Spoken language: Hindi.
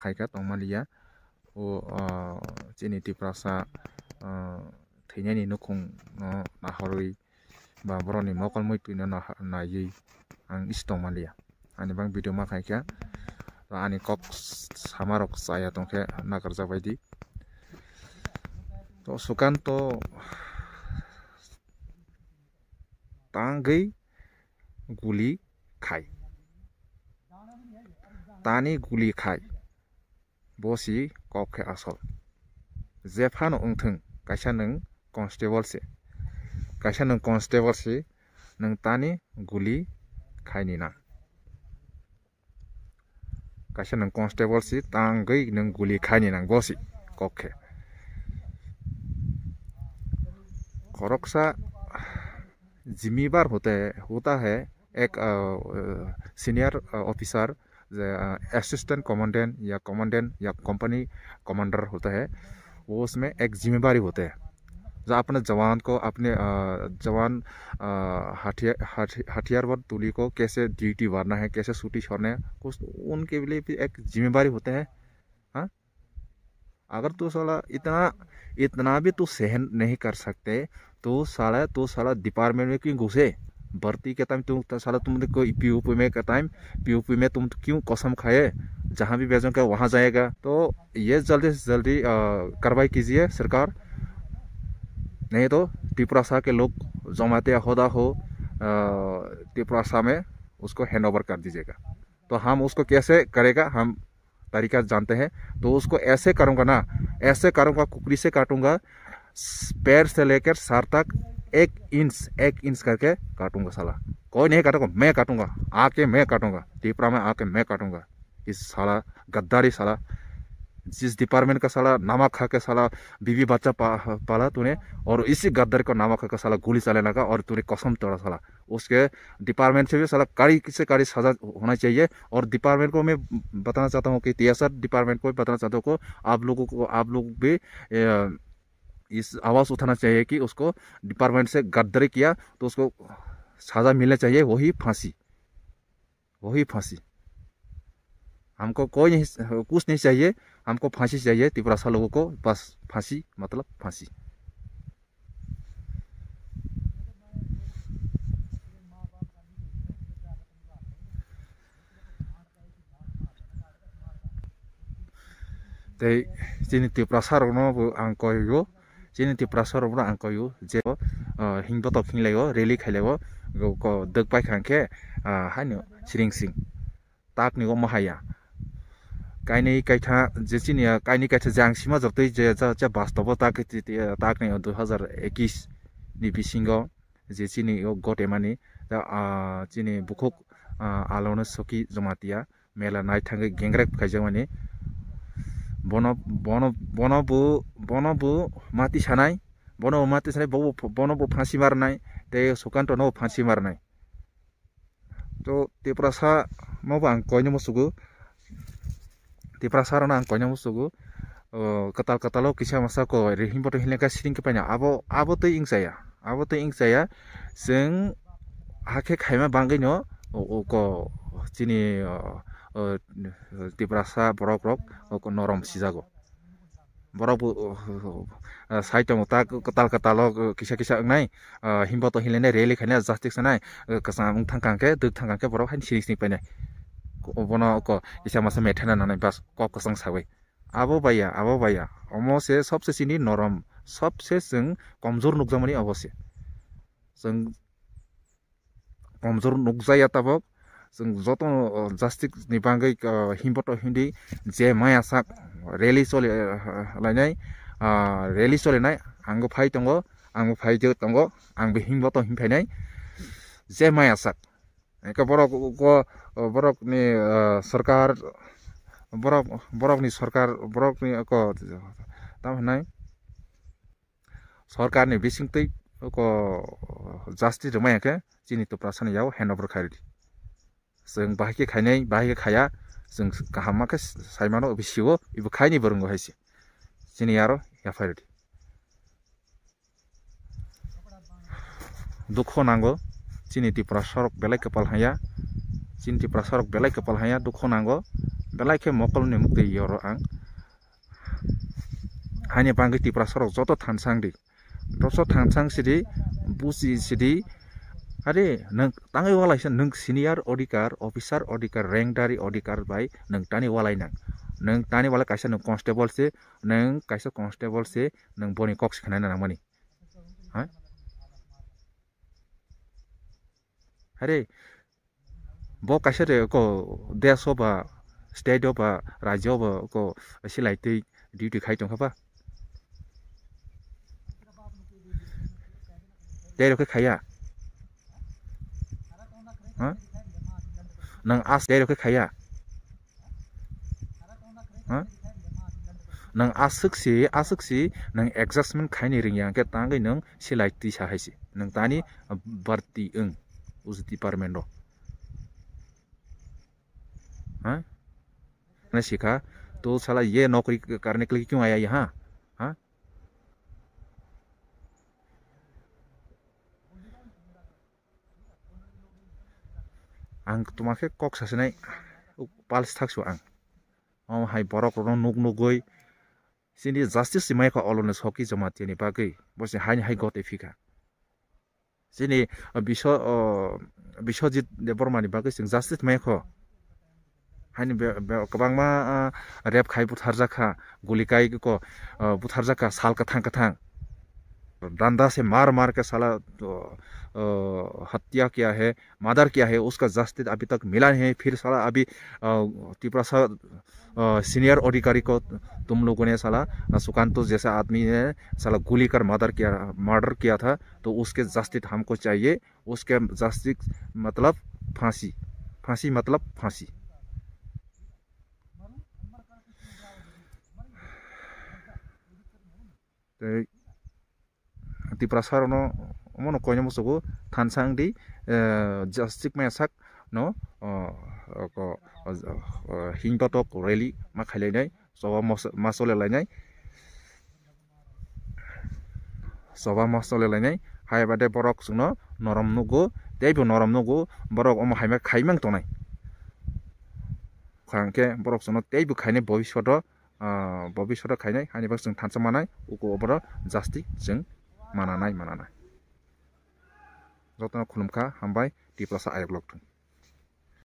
khai tong malia o chini ti prasa thinya ni nokong na horui ba broni mokol moi tuina ang istong malia ani bang video ma khai ka to ani kok samarok saya tong ke na karja bai di to sukanto tanggi guli khai tani guli khai bosi kokhe asol jefa no ungthung kaisa nung constable se kaisa nung constable se nung tani guli khaini na kaisa nung constable se tangai nung guli khaini nang bosi kokhe koroksa जिम्मेवार होते है होता है एक senior officer assistant commandant uh, या कमांडेंट या कंपनी कमांडर होता है वो उसमें एक जिम्मेदारी होते हैं जो अपने जवान को अपने जवान हथियार हथियारबंद तुली को कैसे ड्यूटी भरना है कैसे सूटी छोड़ना है कुछ उनके लिए भी एक जिम्मेदारी होते हैं हाँ अगर तू साला इतना इतना भी तू सहन नहीं कर सकते तो साला तो साला डिपार्टमेंट में क्यों घुसे भर्ती के टाइम तुम साला तुमने देखो पी ओ पी में के टाइम पी ओ पी में तुम क्यों कसम खाए जहाँ भी भेजोगे वहाँ जाएगा तो ये जल्दी से जल्दी कार्रवाई कीजिए सरकार नहीं तो शाह के लोग जमाते होदा हो शाह में उसको हैंड ओवर कर दीजिएगा तो हम उसको कैसे करेगा हम तरीका जानते हैं तो उसको ऐसे करूँगा ना ऐसे करूँगा कुकरी से काटूंगा पैर से लेकर सर तक एक इंच एक इंच करके काटूंगा साला कोई नहीं काटूंगा मैं काटूंगा आके मैं काटूंगा टिपरा में आके मैं काटूंगा इस साला गद्दारी साला जिस डिपार्टमेंट का साला नामा खा के साला बीवी बच्चा पा, पाला तूने और इसी गद्दारी को नामा खा के साला गोली चलाने लगा और तूने कसम तोड़ा साला उसके डिपार्टमेंट से भी साला कड़ी से कड़ी सजा होना चाहिए और डिपार्टमेंट को मैं बताना चाहता हूँ कि टी डिपार्टमेंट को भी बताना चाहता हूँ आप लोगों को आप लोग भी ए, इस आवाज़ उठाना चाहिए कि उसको डिपार्टमेंट से गद्दारी किया तो उसको सज़ा मिलना चाहिए वही फांसी वही फांसी हमको कोई नहीं कुछ नहीं चाहिए हमको फांसी चाहिए तिपरासा लोगों को बस फांसी मतलब फांसी त्यही चिनी त्यो प्रसार गर्नु आङ चाहिँ त्यो प्रसरबाट आएको यो जे हो हिङ बत फिङ्गो रेली खेलेको दुखपाइ खाङ्खे है नि सिरिङ सिङ ताक्ने हो महाया काइनी काइथा जे चाहिँ नि काइनी काइथा जाङसिमा जतै जे छ चाहिँ वास्तव ताक्ने दुई हजार एकिस नि बिसिङ जे चाहिँ नि यो गटेमा बुखोक आलाउन सकि जमातिया मेला नाइथाङ गेङ्ग्रेक खाइजाउँ भने bono bono bono bu bono bu mati sanai bono mati sanai bono bu pansi marnai te sukan to no pansi marnai to te prasa mo bang konyo musugu te prasa rana konyo musugu ketal ketal lo kisya masa ko rehim bodo hilang kasih ring kepanya abo abo te ing saya abo te ing saya sing hakek hema bangkenyo o ko jini tibrasa borok rok norom sijago borok saito mota katal katalo kisa kisa ngai himbo to hilene reli khane jastik sanai kasa ung thangkang ke duk thangkang ke borok han sinis ni pene obona ko isa masa methana na bas ko kasang sawai abo baya abo baya omo se sobse sini norom sobse sing kamzor nukjamani obose sing kamzor nukjai atabok जों जत जास्टिक नि बांगै हिमपट हिन्दि जे माया साक रेली सोले लायनाय रेली सोलेनाय आंगो फाय तंगो आंगो फाय जे तंगो आं बे हिमपट हिमफायनाय जे माया साक एक बरक ग बरक नि सरकार बरक बरक नि सरकार बरक नि क ताम नाय सरकार नि बिसिंतै क जास्टिस माया के चिनि तो प्रासन याव हैंड ओवर खारिदि sung bahike kainai bahike kaya sung kahama kes saimano obi shiwo ibu kaini burung go hesi sini yaro ya fairi dukho nango sini ti prasorok belai kepal haya sini ti prasorok belai kepal haya dukho nango belai ke mokol ni mukti yoro ang hanya bangkit ti prasorok soto tansang di Rosso tansang sidi busi sidi अरे नों ताङै वालायसा नों सिनियर अधिकार ऑफिसर अधिकार रेंगदारी अधिकार बाय नों तानि वालायनां नों तानि वाला कैसा नंग कनस्टेबल से नंग कैसा कनस्टेबल से नंग बनि कक्स खानाय नाङा मानि हा अरे बो कैसे रे को देश बा स्टेट बा राज्य बा को सिलाइते डिउटि खाइ दंखाबा दे रखे खाया हाँ नंग आस दे रखे खाया हाँ नंग आसक से आसक से नंग एडजस्टमेंट खाने रिंग यांगे तांगे नंग सिलाइटी साहसी नंग तानी बर्ती इंग उस डिपार्टमेंट हाँ ना सीखा तो साला ये नौकरी करने के लिए क्यों आया यहाँ আং তোমাকে কক সাসে নাই পালস থাকছো আং অ হাই বরক রন নুক নুগই সিনি জাস্টিস সিমাই কা অলনে সকি জমা তেনি বাগে বসে হাই হাই গতে ফিকা সিনি বিশ বিশ্বজিৎ দেবরমানি বাগে সিং জাস্টিস মাই কা হাইনি কবাং মা রেপ খাই পুথার জাখা গুলি কাই ক পুথার জাখা সাল কথা কথা দান্দা সে মার মার কে সালা हत्या किया है मादर किया है उसका जस्टिस अभी तक मिला नहीं है फिर साला अभी त्रिपुरा सा सीनियर अधिकारी को तुम लोगों ने साला सुकांतो जैसा आदमी ने साला गोली कर मर्डर किया मर्डर किया था तो उसके जस्टिस हमको चाहिए उसके जस्टिस मतलब फांसी फांसी मतलब फांसी ᱛᱮ तो, mono koi nyamu sugu tan sang di jastik me sak no ko hingto tok reli mak hale nyai sova masole lai nyai sova masole lai nyai hai bade borok sugu no norom nugu dai bu norom nugu borok omo hai me kai meng tonai kang ke borok sugu no dai bu kai ne bobi shodo bobi shodo kai nyai hani bak sugu tan sang manai uku obro jastik sugu mana nai mana nai jotono khulumkha hambai diplasa ayoglok tung